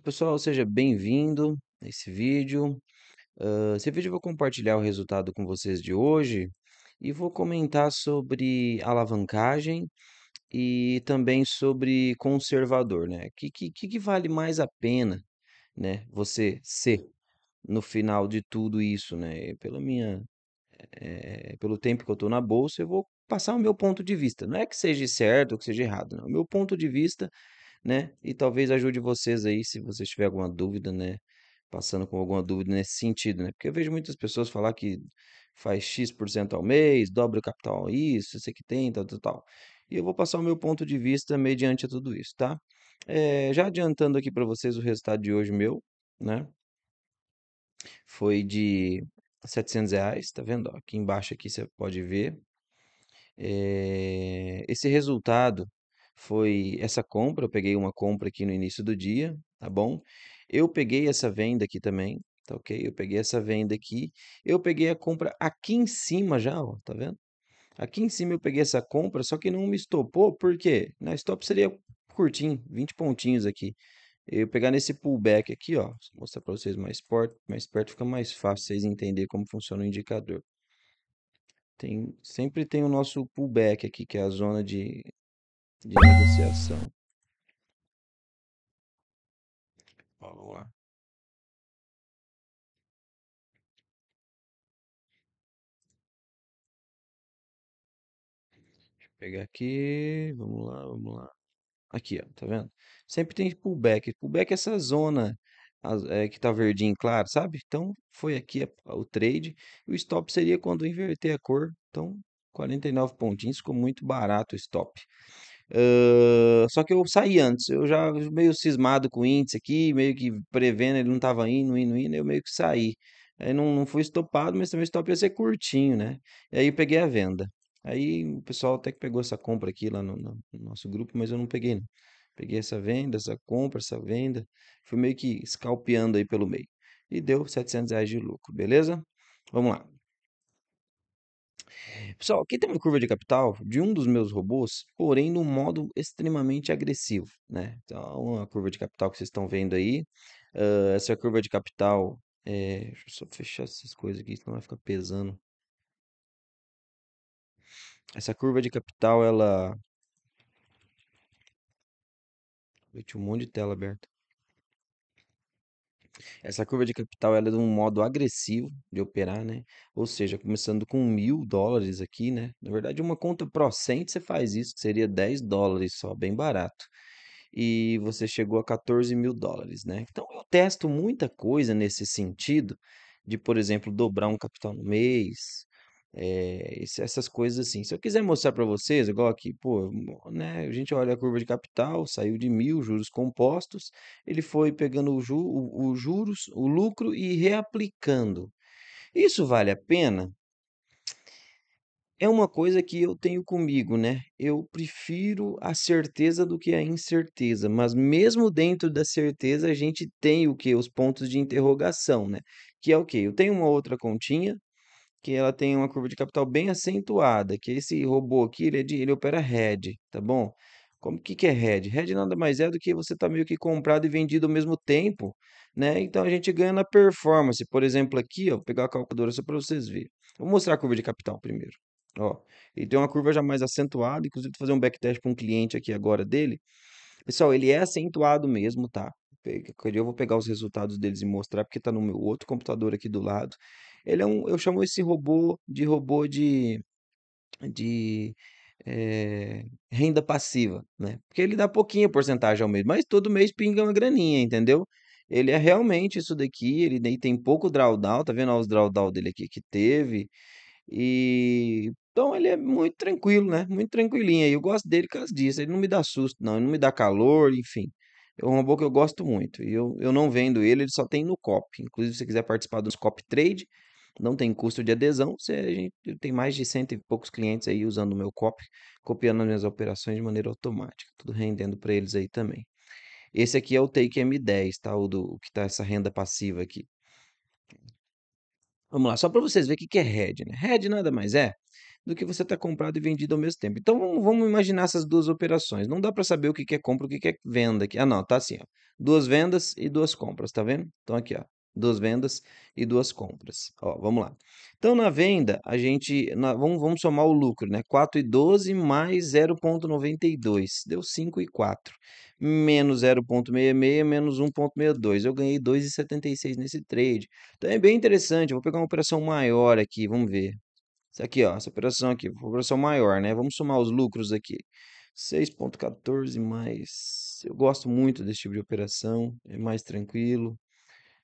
Pessoal, seja bem-vindo a esse vídeo. esse vídeo eu vou compartilhar o resultado com vocês de hoje e vou comentar sobre alavancagem e também sobre conservador, né? Que, que, que vale mais a pena, né? Você ser no final de tudo isso, né? Pela minha, é, pelo tempo que eu estou na bolsa, eu vou passar o meu ponto de vista. Não é que seja certo ou que seja errado, não. O meu ponto de vista né? E talvez ajude vocês aí se vocês tiverem alguma dúvida, né? Passando com alguma dúvida nesse sentido, né? Porque eu vejo muitas pessoas falar que faz X% ao mês, dobra o capital isso, isso aqui tem, tal, tal, tal. E eu vou passar o meu ponto de vista mediante a tudo isso, tá? É, já adiantando aqui para vocês o resultado de hoje meu, né? Foi de 700 reais, tá vendo? Ó, aqui embaixo aqui você pode ver. É, esse resultado foi essa compra. Eu peguei uma compra aqui no início do dia, tá bom? Eu peguei essa venda aqui também, tá ok? Eu peguei essa venda aqui. Eu peguei a compra aqui em cima já, ó, tá vendo? Aqui em cima eu peguei essa compra, só que não me estopou, porque na stop seria curtinho, 20 pontinhos aqui. Eu pegar nesse pullback aqui, ó, vou mostrar para vocês mais perto, mais perto fica mais fácil vocês entenderem como funciona o indicador. Tem, sempre tem o nosso pullback aqui, que é a zona de de negociação. Vamos lá. Deixa eu pegar aqui. Vamos lá, vamos lá. Aqui, ó, tá vendo? Sempre tem pullback. Pullback é essa zona é, que tá verdinho claro, sabe? Então, foi aqui o trade. O stop seria quando inverter a cor. Então, 49 pontinhos, ficou muito barato o stop. Uh, só que eu saí antes, eu já meio cismado com o índice aqui, meio que prevendo, ele não estava indo, indo, indo, eu meio que saí. Aí não, não fui estopado, mas também estou stop ia ser curtinho, né? E aí eu peguei a venda. Aí o pessoal até que pegou essa compra aqui lá no, no nosso grupo, mas eu não peguei, Peguei essa venda, essa compra, essa venda. Fui meio que escalpeando aí pelo meio. E deu 700 reais de lucro, beleza? Vamos lá. Pessoal, aqui tem uma curva de capital de um dos meus robôs, porém num modo extremamente agressivo, né? Então, é a curva de capital que vocês estão vendo aí, uh, essa curva de capital, é... deixa eu só fechar essas coisas aqui, senão vai ficar pesando. Essa curva de capital, ela... Eu tinha um monte de tela aberta. Essa curva de capital ela é de um modo agressivo de operar, né? Ou seja, começando com mil dólares aqui, né? Na verdade, uma conta 100 você faz isso, que seria 10 dólares só, bem barato. E você chegou a 14 mil dólares, né? Então eu testo muita coisa nesse sentido de, por exemplo, dobrar um capital no mês, é, essas coisas assim. Se eu quiser mostrar para vocês, igual aqui, pô, né, a gente olha a curva de capital, saiu de mil, juros compostos, ele foi pegando os ju, o, o juros, o lucro e reaplicando. Isso vale a pena? É uma coisa que eu tenho comigo, né? Eu prefiro a certeza do que a incerteza, mas mesmo dentro da certeza a gente tem o que? Os pontos de interrogação, né? Que é o que? Eu tenho uma outra continha, que ela tem uma curva de capital bem acentuada, que esse robô aqui, ele, é de, ele opera head, tá bom? Como que, que é head? Head nada mais é do que você tá meio que comprado e vendido ao mesmo tempo, né? Então a gente ganha na performance. Por exemplo, aqui, ó, vou pegar a calculadora só para vocês verem. Vou mostrar a curva de capital primeiro. Ó, ele tem uma curva já mais acentuada, inclusive fazer um backtest com um cliente aqui agora dele. Pessoal, ele é acentuado mesmo, tá? Eu vou pegar os resultados deles e mostrar, porque está no meu outro computador aqui do lado. Ele é um, eu chamo esse robô de robô de, de é, renda passiva, né? Porque ele dá pouquinha porcentagem ao mês, mas todo mês pinga uma graninha, entendeu? Ele é realmente isso daqui, ele tem pouco drawdown, tá vendo ó, os drawdown dele aqui que teve? E então ele é muito tranquilo, né? Muito tranquilinho. eu gosto dele por causa disso. Ele não me dá susto, não. Ele não me dá calor, enfim. É um robô que eu gosto muito. E eu, eu não vendo ele, ele só tem no COP. Inclusive, se você quiser participar do COP Trade, não tem custo de adesão. Você, a gente tem mais de cento e poucos clientes aí usando o meu copy, copiando as minhas operações de maneira automática, tudo rendendo para eles aí também. Esse aqui é o Take M10, tá? O, do, o que tá essa renda passiva aqui. Vamos lá, só para vocês verem o que é RED. Né? RED nada mais é do que você está comprado e vendido ao mesmo tempo. Então vamos, vamos imaginar essas duas operações. Não dá para saber o que é compra e o que é venda aqui. Ah, não, tá assim, ó. Duas vendas e duas compras, tá vendo? Então aqui, ó duas vendas e duas compras. Ó, vamos lá. Então, na venda, a gente. Na, vamos, vamos somar o lucro, né? 4 e 12 mais 0,92. Deu 5 e 4. Menos 0,66, menos 1,62. Eu ganhei 2,76 nesse trade. Então é bem interessante. vou pegar uma operação maior aqui, vamos ver. Isso aqui, ó, essa operação aqui, operação maior, né? Vamos somar os lucros aqui. 6,14 mais. Eu gosto muito desse tipo de operação, é mais tranquilo.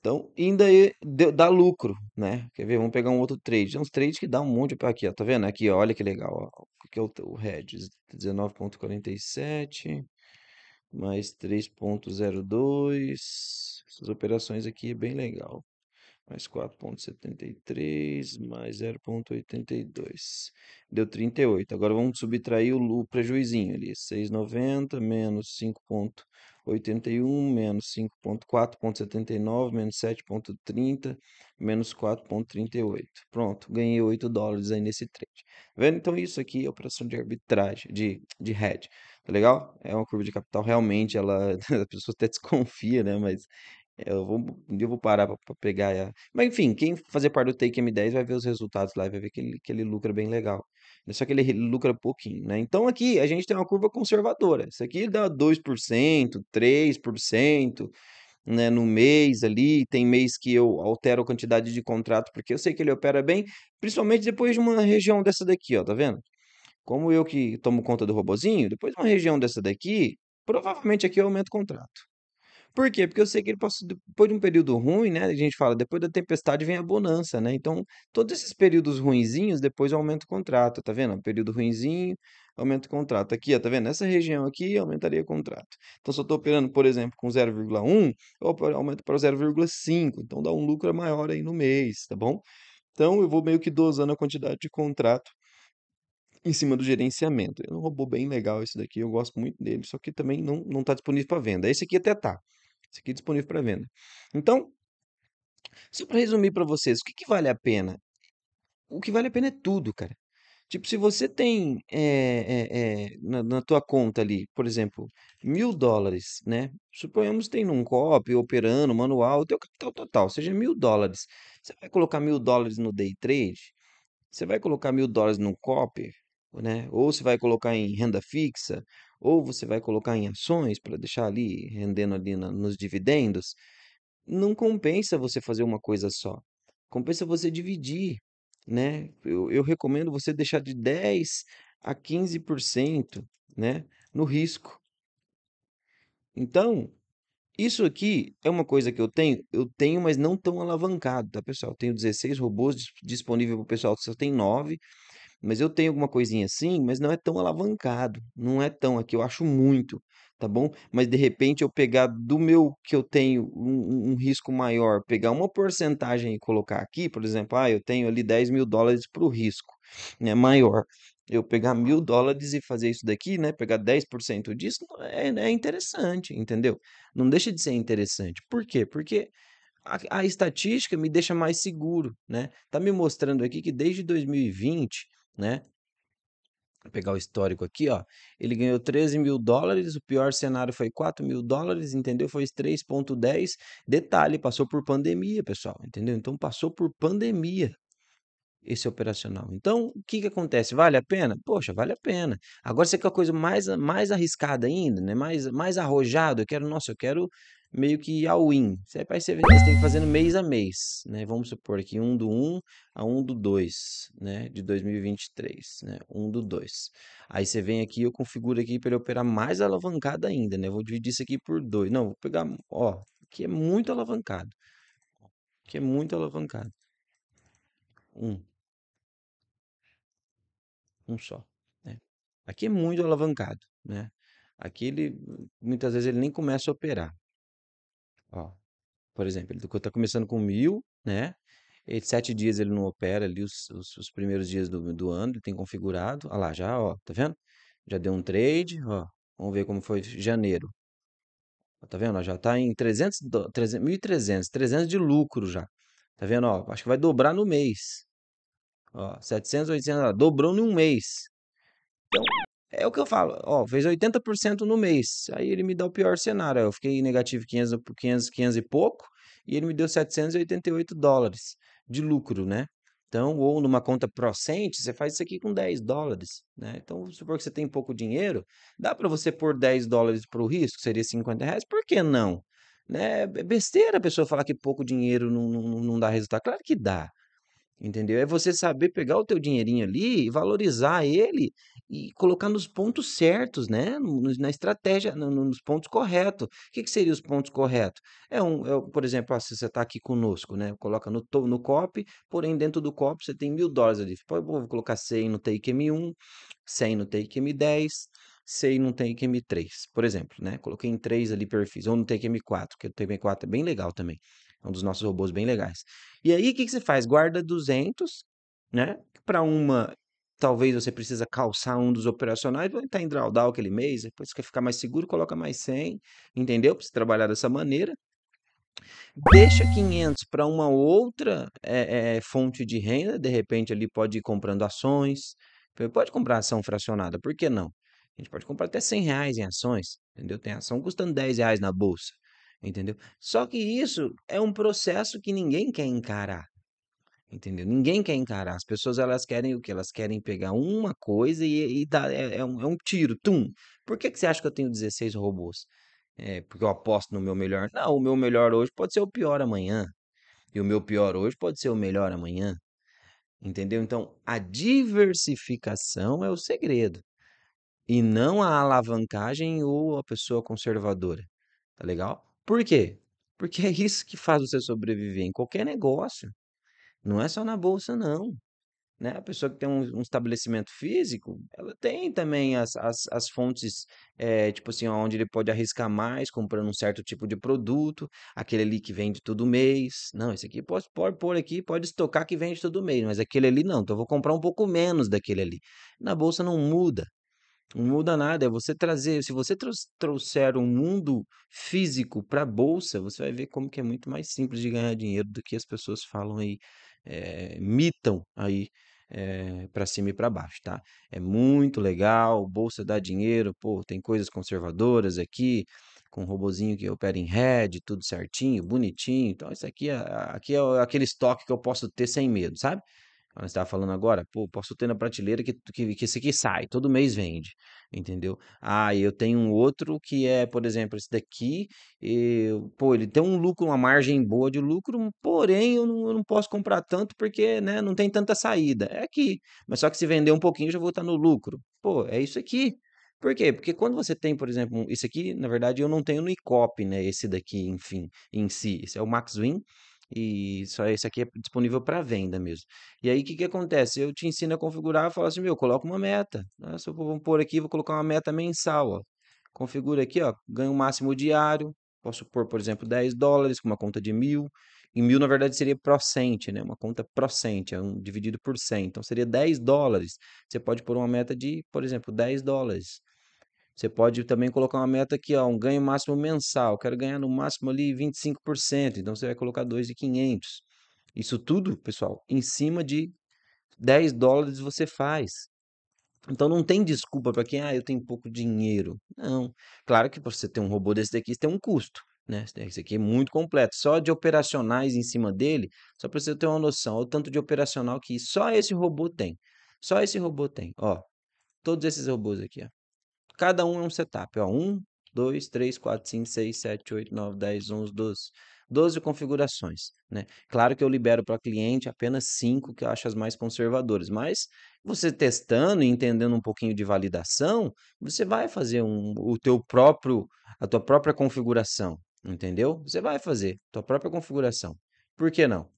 Então, ainda dá lucro, né? Quer ver? Vamos pegar um outro trade. É uns trades que dá um monte. Aqui, ó, tá vendo? Aqui, ó, olha que legal. Ó. que é o, Red, 19.47 mais 3.02. Essas operações aqui é bem legal. Mais 4.73, mais 0.82. Deu 38. Agora vamos subtrair o, prejuízo ali. 6,90 menos 5. 81, menos 5.4.79, menos 7.30, menos 4.38. Pronto, ganhei 8 dólares aí nesse trade. Tá vendo? Então isso aqui é operação de arbitragem, de, de hedge, tá legal? É uma curva de capital, realmente, ela, a pessoa até desconfia, né? Mas eu vou, eu vou parar pra, pegar. A... Eh, mas enfim, quem fazer parte do Take M10 vai ver os resultados lá e vai ver que ele, que ele lucra bem legal. É só que ele lucra pouquinho, né? Então aqui a gente tem uma curva conservadora. Isso aqui dá 2%, 3%. Né, no mês ali, tem mês que eu altero a quantidade de contrato, porque eu sei que ele opera bem, principalmente depois de uma região dessa daqui, ó, tá vendo? Como eu que tomo conta do robozinho, depois de uma região dessa daqui, provavelmente aqui eu aumento o contrato. Por quê? Porque eu sei que ele passou depois de um período ruim, né? A gente fala, depois da tempestade vem a bonança, né? Então, todos esses períodos ruinzinhos, depois aumenta o contrato, tá vendo? Período ruinzinho, aumenta o contrato. Aqui, ó, tá vendo? Nessa região aqui, aumentaria o contrato. Então, se eu estou operando, por exemplo, com 0,1, eu aumento para 0,5. Então, dá um lucro maior aí no mês, tá bom? Então, eu vou meio que dosando a quantidade de contrato em cima do gerenciamento. É um robô bem legal esse daqui, eu gosto muito dele, só que também não não está disponível para venda. Esse aqui até tá. Esse aqui é disponível para venda. Então, só para resumir para vocês, o que, que vale a pena? O que vale a pena é tudo, cara. Tipo, se você tem é, é, é, na, na, tua conta ali, por exemplo, mil dólares, né? Suponhamos tem num copy, operando, manual, o teu capital total seja mil dólares. Você vai colocar mil dólares no day trade? Você vai colocar mil dólares num copy? né? Ou você vai colocar em renda fixa, ou você vai colocar em ações para deixar ali rendendo ali na, nos dividendos. Não compensa você fazer uma coisa só. Compensa você dividir, né? Eu, eu recomendo você deixar de 10 a 15%, né, no risco. Então, isso aqui é uma coisa que eu tenho, eu tenho, mas não tão alavancado, tá, pessoal? Eu tenho 16 robôs disponível para o pessoal só tem 9. Mas eu tenho alguma coisinha assim, mas não é tão alavancado, não é tão aqui, eu acho muito, tá bom? Mas de repente eu pegar do meu que eu tenho um, um, risco maior, pegar uma porcentagem e colocar aqui, por exemplo, ah, eu tenho ali 10 mil dólares para o risco né, maior. Eu pegar mil dólares e fazer isso daqui, né? Pegar 10% disso é, é interessante, entendeu? Não deixa de ser interessante. Por quê? Porque a, a, estatística me deixa mais seguro, né? Tá me mostrando aqui que desde 2020 né? Vou pegar o histórico aqui, ó. Ele ganhou 13 mil dólares, o pior cenário foi 4 mil dólares, entendeu? Foi 3,10. Detalhe, passou por pandemia, pessoal, entendeu? Então passou por pandemia esse operacional. Então, o que, que acontece? Vale a pena? Poxa, vale a pena. Agora você quer a coisa mais, mais arriscada ainda, né? mais, mais arrojado. Eu quero, nossa, eu quero meio que a in. Você vai ser você tem que fazer mês a mês, né? Vamos supor aqui um do 1 a um do 2, né? De 2023, né? Um do 2. Aí você vem aqui, eu configuro aqui para ele operar mais alavancado ainda, né? vou dividir isso aqui por 2. Não, vou pegar, ó, que é muito alavancado. Que é muito alavancado. Um. Um só, né? Aqui é muito alavancado, né? Aqui ele, muitas vezes ele nem começa a operar. Ó, por exemplo, ele está começando com mil, né? Ele, sete dias ele não opera ali os, os, os, primeiros dias do, do ano, ele tem configurado. Olha lá, já, ó, tá vendo? Já deu um trade, ó. Vamos ver como foi janeiro. tá vendo? já tá em 300, 1.300, 300 de lucro já. Tá vendo? Ó, acho que vai dobrar no mês. Ó, 700, 800, ah, dobrou num mês. Então, é o que eu falo, ó, fez 80% no mês. Aí ele me dá o pior cenário. Eu fiquei negativo 500, 500, 500 e pouco, e ele me deu 788 dólares de lucro, né? Então, ou numa conta procente, você faz isso aqui com 10 dólares, né? Então, supor que você tem pouco dinheiro, dá para você pôr 10 dólares para o risco, seria 50 reais, por que não? Né? É besteira a pessoa falar que pouco dinheiro não, não, não dá resultado. Claro que dá, Entendeu? É você saber pegar o teu dinheirinho ali, e valorizar ele e colocar nos pontos certos, né? Na estratégia, nos pontos corretos. O que, que seriam os pontos corretos? É um, é, por exemplo, ah, se você está aqui conosco, né? Coloca no, no COP, porém dentro do COP você tem mil dólares ali. Vou colocar 100 no Take M1, 100 no Take M10, 100 no Take M3, por exemplo, né? Coloquei em 3 ali perfis, ou no Take M4, que o Take M4 é bem legal também. É um dos nossos robôs bem legais. E aí, o que, que você faz? Guarda 200, né? Para uma, talvez você precisa calçar um dos operacionais, vai estar em drawdown aquele mês, depois você quer ficar mais seguro, coloca mais 100, entendeu? Para você trabalhar dessa maneira. Deixa 500 para uma outra é, é, fonte de renda, de repente ali pode ir comprando ações, pode comprar ação fracionada, por que não? A gente pode comprar até 100 reais em ações, entendeu? Tem ação custando 10 reais na bolsa entendeu? Só que isso é um processo que ninguém quer encarar. Entendeu? Ninguém quer encarar. As pessoas elas querem o que? Elas querem pegar uma coisa e, e dar, é, é, um, é um tiro, tum. Por que, que você acha que eu tenho 16 robôs? É, porque eu aposto no meu melhor. Não, o meu melhor hoje pode ser o pior amanhã. E o meu pior hoje pode ser o melhor amanhã. Entendeu? Então, a diversificação é o segredo. E não a alavancagem ou a pessoa conservadora. Tá legal? Por quê? Porque é isso que faz você sobreviver em qualquer negócio. Não é só na bolsa, não. Né? A pessoa que tem um, um estabelecimento físico, ela tem também as, as, as fontes, é, tipo assim, onde ele pode arriscar mais comprando um certo tipo de produto, aquele ali que vende todo mês. Não, esse aqui pode, pode pôr aqui, pode estocar que vende todo mês, mas aquele ali não, então eu vou comprar um pouco menos daquele ali. Na bolsa não muda. Não muda nada, é você trazer. Se você trouxer um mundo físico para a bolsa, você vai ver como que é muito mais simples de ganhar dinheiro do que as pessoas falam aí, é, mitam aí é, eh, para cima e para baixo, tá? É muito legal, bolsa dá dinheiro, pô, tem coisas conservadoras aqui, com um robozinho que opera em red, tudo certinho, bonitinho. Então, isso aqui é, aqui é aquele estoque que eu posso ter sem medo, sabe? você estava falando agora, pô, posso ter na prateleira que, que, que esse aqui sai, todo mês vende, entendeu? Ah, eu tenho um outro que é, por exemplo, esse daqui, e, pô, ele tem um lucro, uma margem boa de lucro, porém eu não, eu não posso comprar tanto porque, né, não tem tanta saída. É aqui, mas só que se vender um pouquinho eu já vou estar no lucro. Pô, é isso aqui. Por quê? Porque quando você tem, por exemplo, isso aqui, na verdade, eu não tenho no ICOP, né? Esse daqui, enfim, em si. Esse é o max win e só esse aqui é disponível para venda mesmo. E aí o que, que acontece? Eu te ensino a configurar, falo assim, meu, coloca uma meta. Nossa, né, eu vou pôr aqui, vou colocar uma meta mensal, ó. Configura aqui, ó, ganho máximo diário. Posso pôr, por exemplo, 10 dólares com uma conta de mil. Em mil, na verdade, seria procente, né? Uma conta procente, é um dividido por 100. Então, seria 10 dólares. Você pode pôr uma meta de, por exemplo, 10 dólares. Você pode também colocar uma meta aqui, ó, um ganho máximo mensal. Quero ganhar no máximo ali 25%. Então você vai colocar 2,500. Isso tudo, pessoal, em cima de 10 dólares você faz. Então não tem desculpa para quem, ah, eu tenho pouco dinheiro. Não. Claro que para você ter um robô desse daqui, isso tem um custo. Né? Esse aqui é muito completo. Só de operacionais em cima dele, só para você ter uma noção, olha o tanto de operacional que só esse robô tem. Só esse robô tem. Ó, todos esses robôs aqui, ó. Cada um é um setup. Ó. 1, 2, 3, 4, 5, 6, 7, 8, 9, 10, 11, 12. doze configurações. Né? Claro que eu libero para cliente apenas 5 que eu acho as mais conservadoras, mas você testando e entendendo um pouquinho de validação, você vai fazer um, o teu próprio, a tua própria configuração, entendeu? Você vai fazer a tua própria configuração. Por que não?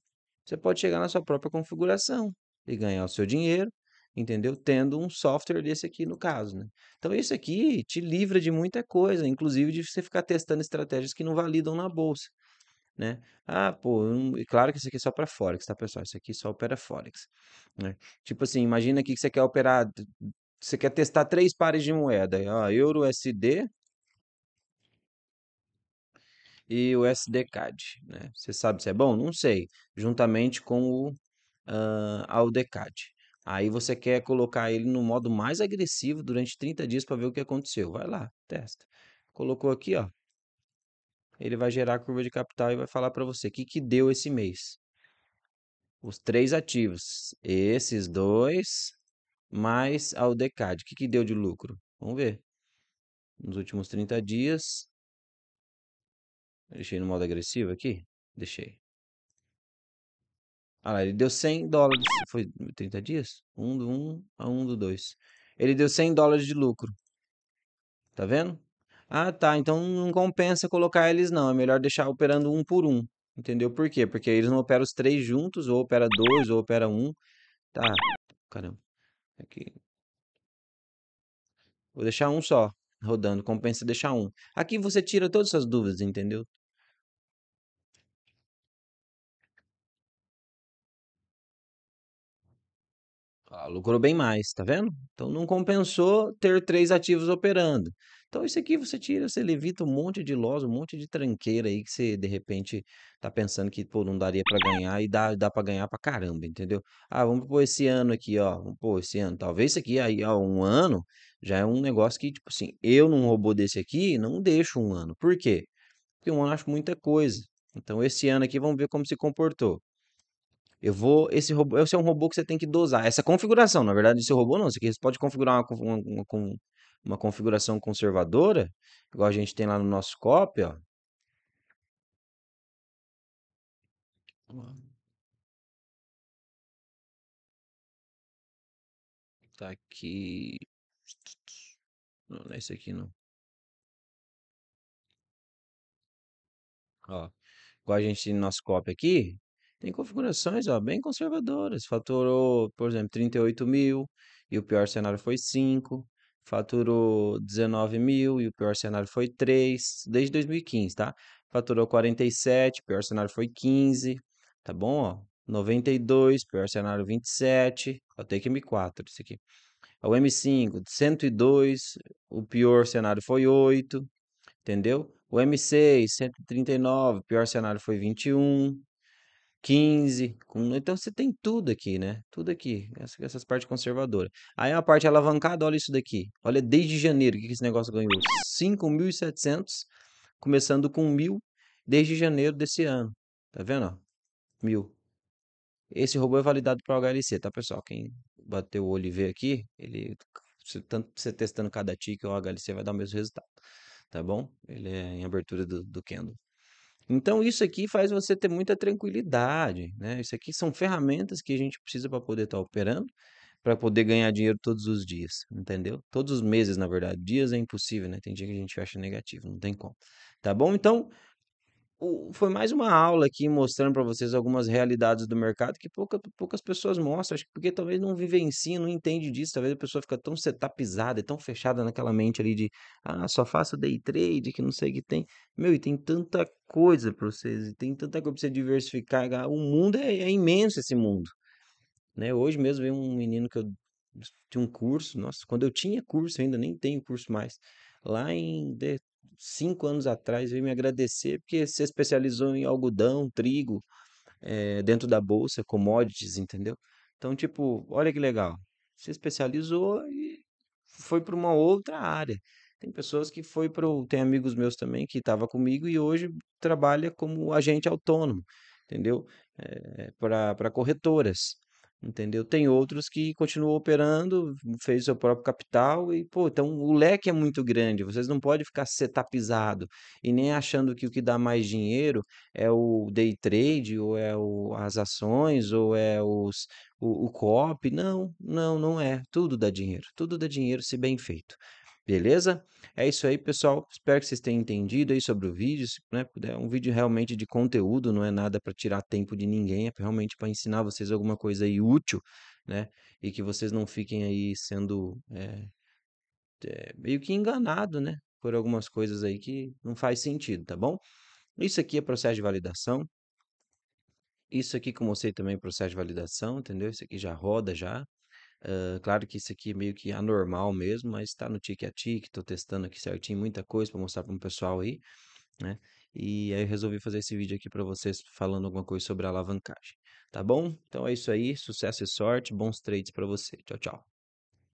Você pode chegar na sua própria configuração e ganhar o seu dinheiro entendeu? Tendo um software desse aqui no caso, né? Então isso aqui te livra de muita coisa, inclusive de você ficar testando estratégias que não validam na bolsa, né? Ah, pô, um... claro que isso aqui é só para forex, tá, pessoal? Isso aqui só opera forex, né? Tipo assim, imagina aqui que você quer operar, você quer testar três pares de moeda, ó, euro USD e o SDCAD, né? Você sabe se é bom? Não sei. Juntamente com o uh, ao DECAD. Aí você quer colocar ele no modo mais agressivo durante 30 dias para ver o que aconteceu. Vai lá, testa. Colocou aqui, ó. Ele vai gerar a curva de capital e vai falar para você o que, que deu esse mês. Os três ativos, esses dois, mais ao DECAD. O que, que deu de lucro? Vamos ver. Nos últimos 30 dias. Deixei no modo agressivo aqui? Deixei. Olha lá, ele deu 100 dólares. Foi 30 dias? 1 um do 1 um, a 1 um do 2. Ele deu 100 dólares de lucro. Tá vendo? Ah, tá. Então não compensa colocar eles, não. É melhor deixar operando um por um. Entendeu por quê? Porque eles não operam os três juntos, ou opera dois, ou opera um. Tá. Caramba. Aqui. É Vou deixar um só rodando. Compensa deixar um. Aqui você tira todas essas dúvidas, entendeu? Ah, lucrou bem mais, tá vendo? Então não compensou ter três ativos operando. Então isso aqui você tira, você levita um monte de loja, um monte de tranqueira aí que você de repente tá pensando que pô, não daria para ganhar e dá, dá para ganhar para caramba, entendeu? Ah, vamos pôr esse ano aqui, ó, vamos pôr esse ano. Talvez isso aqui aí, ó, um ano já é um negócio que tipo assim, eu num robô desse aqui não deixo um ano. Por quê? Porque um ano acho muita coisa. Então esse ano aqui vamos ver como se comportou. Eu vou. Esse robô. Esse é um robô que você tem que dosar. Essa configuração, na verdade, esse robô não. Você pode configurar uma, uma, uma, uma configuração conservadora, igual a gente tem lá no nosso copy, ó. Tá aqui. Não, não é esse aqui não. Ó, igual a gente tem no nosso copy aqui, tem configurações, ó, bem conservadoras. Faturou, por exemplo, 38 mil e o pior cenário foi 5. Faturou 19 mil e o pior cenário foi 3, desde 2015, tá? Faturou 47, pior cenário foi 15, tá bom? Ó, 92, pior cenário 27, ó, take M4, isso aqui. O M5, 102, o pior cenário foi 8, tá entendeu? O M6, 139, pior cenário foi 21, 15, com... então você tem tudo aqui, né? Tudo aqui, essa, essas partes conservadoras. Aí é a parte alavancada, olha isso daqui. Olha desde janeiro, o que, que esse negócio ganhou? 5.700, começando com 1.000 desde janeiro desse ano. Tá vendo? 1.000. Esse robô é validado para o HLC, tá, pessoal? Quem bateu o olho e vê aqui, ele, tanto você testando cada tick ou HLC, vai dar o mesmo resultado. Tá bom? Ele é em abertura do, do Kendo. Então, isso aqui faz você ter muita tranquilidade, né? Isso aqui são ferramentas que a gente precisa para poder estar tá operando, para poder ganhar dinheiro todos os dias, entendeu? Todos os meses, na verdade. Dias é impossível, né? Tem dia que a gente acha negativo, não tem como. Tá bom? Então, foi mais uma aula aqui mostrando para vocês algumas realidades do mercado que pouca, poucas pessoas mostram, acho que porque talvez não vivenciam, não entende disso, talvez a pessoa fica tão setapizada e tão fechada naquela mente ali de ah, só faço day trade, que não sei o que tem. Meu, e tem tanta coisa para vocês, e tem tanta coisa para você diversificar. O mundo é, é, imenso esse mundo. Né? Hoje mesmo veio um menino que eu tinha um curso, nossa, quando eu tinha curso, ainda nem tenho curso mais, lá em cinco anos atrás, veio me agradecer porque se especializou em algodão, trigo, é, dentro da bolsa, commodities, entendeu? Então, tipo, olha que legal. Se especializou e foi para uma outra área. Tem pessoas que foi para. Tem amigos meus também que estavam comigo e hoje trabalha como agente autônomo, entendeu? É, eh, para corretoras entendeu? Tem outros que continuam operando, fez seu próprio capital e, pô, então o leque é muito grande, vocês não podem ficar setapizado e nem achando que o que dá mais dinheiro é o day trade ou é o, as ações ou é os, o, o co-op, não, não, não é, tudo dá dinheiro, tudo dá dinheiro se bem feito. Beleza? É isso aí, pessoal. Espero que vocês tenham entendido aí sobre o vídeo, né? É um vídeo realmente de conteúdo, não é nada para tirar tempo de ninguém, é realmente para ensinar vocês alguma coisa aí útil, né? E que vocês não fiquem aí sendo é, é, meio que enganado, né? Por algumas coisas aí que não faz sentido, tá bom? Isso aqui é processo de validação. Isso aqui que eu mostrei também é processo de validação, entendeu? Isso aqui já roda já. Uh, claro que isso aqui é meio que anormal mesmo, mas está no tique a tique, estou testando aqui certinho muita coisa para mostrar para o pessoal aí, né? E aí eu resolvi fazer esse vídeo aqui para vocês falando alguma coisa sobre a alavancagem, tá bom? Então é isso aí, sucesso e sorte, bons trades para você. Tchau, tchau.